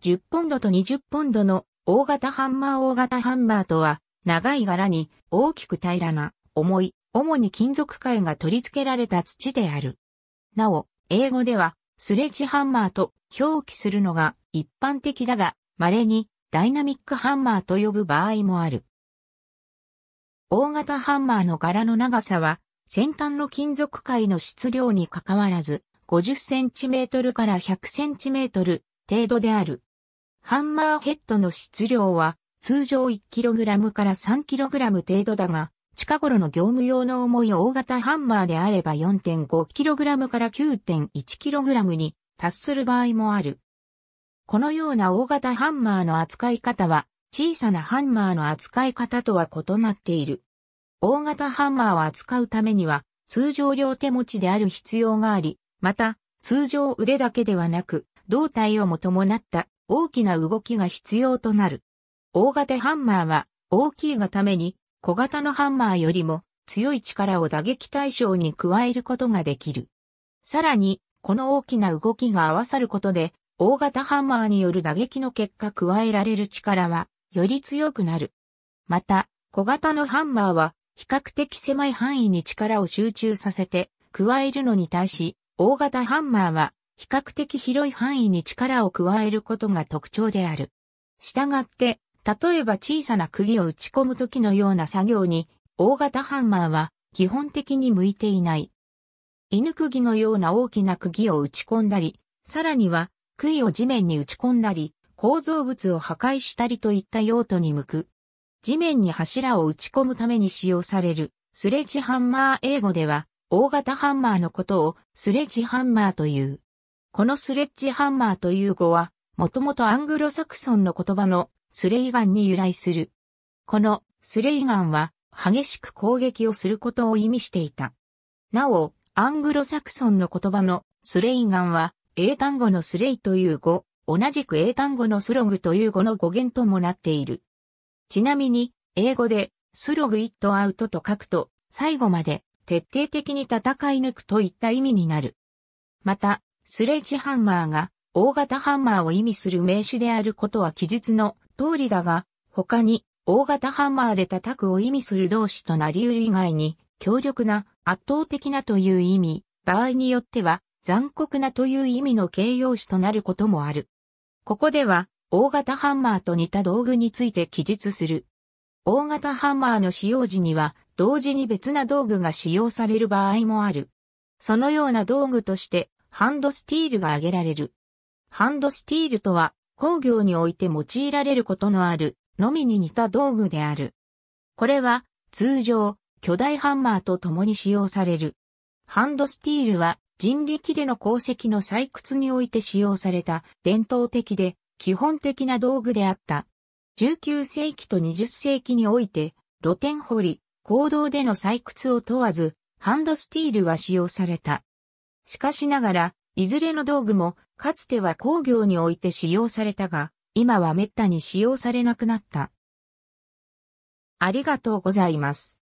10ポンドと20ポンドの大型ハンマー大型ハンマーとは、長い柄に大きく平らな、重い、主に金属塊が取り付けられた土である。なお、英語では、スレッジハンマーと表記するのが一般的だが、稀にダイナミックハンマーと呼ぶ場合もある。大型ハンマーの柄の長さは、先端の金属塊の質量にかかわらず、50センチメートルから100センチメートル程度である。ハンマーヘッドの質量は通常 1kg から 3kg 程度だが、近頃の業務用の重い大型ハンマーであれば 4.5kg から 9.1kg に達する場合もある。このような大型ハンマーの扱い方は小さなハンマーの扱い方とは異なっている。大型ハンマーを扱うためには通常両手持ちである必要があり、また通常腕だけではなく胴体をも伴った大きな動きが必要となる。大型ハンマーは大きいがために小型のハンマーよりも強い力を打撃対象に加えることができる。さらに、この大きな動きが合わさることで、大型ハンマーによる打撃の結果加えられる力は、より強くなる。また、小型のハンマーは、比較的狭い範囲に力を集中させて、加えるのに対し、大型ハンマーは、比較的広い範囲に力を加えることが特徴である。したがって、例えば小さな釘を打ち込む時のような作業に、大型ハンマーは基本的に向いていない。犬釘のような大きな釘を打ち込んだり、さらには、杭を地面に打ち込んだり、構造物を破壊したりといった用途に向く。地面に柱を打ち込むために使用される、スレッジハンマー英語では、大型ハンマーのことをスレッジハンマーという。このスレッジハンマーという語は、もともとアングロサクソンの言葉のスレイガンに由来する。このスレイガンは激しく攻撃をすることを意味していた。なお、アングロサクソンの言葉のスレイガンは英単語のスレイという語、同じく英単語のスログという語の語源ともなっている。ちなみに、英語でスログイットアウトと書くと、最後まで徹底的に戦い抜くといった意味になる。また、スレッジハンマーが大型ハンマーを意味する名詞であることは記述の通りだが、他に大型ハンマーで叩くを意味する動詞となり得る以外に、強力な、圧倒的なという意味、場合によっては残酷なという意味の形容詞となることもある。ここでは、大型ハンマーと似た道具について記述する。大型ハンマーの使用時には、同時に別な道具が使用される場合もある。そのような道具として、ハンドスティールが挙げられる。ハンドスティールとは、工業において用いられることのある、のみに似た道具である。これは、通常、巨大ハンマーと共に使用される。ハンドスティールは、人力での鉱石の採掘において使用された、伝統的で、基本的な道具であった。19世紀と20世紀において、露天掘り、行動での採掘を問わず、ハンドスティールは使用された。しかしながら、いずれの道具も、かつては工業において使用されたが、今は滅多に使用されなくなった。ありがとうございます。